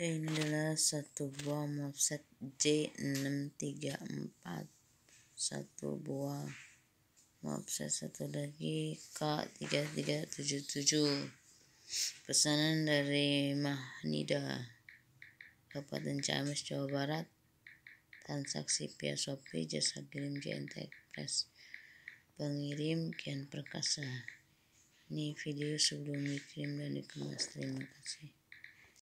Inilah adalah satu buah offset J634 satu buah offset satu lagi K3377 pesanan dari Mahnida Kabupaten Ciamis Jawa Barat transaksi via Shopee jasa kirim JNT Express pengirim Kian Perkasa ini video sebelum dikirim dan dikemas terima kasih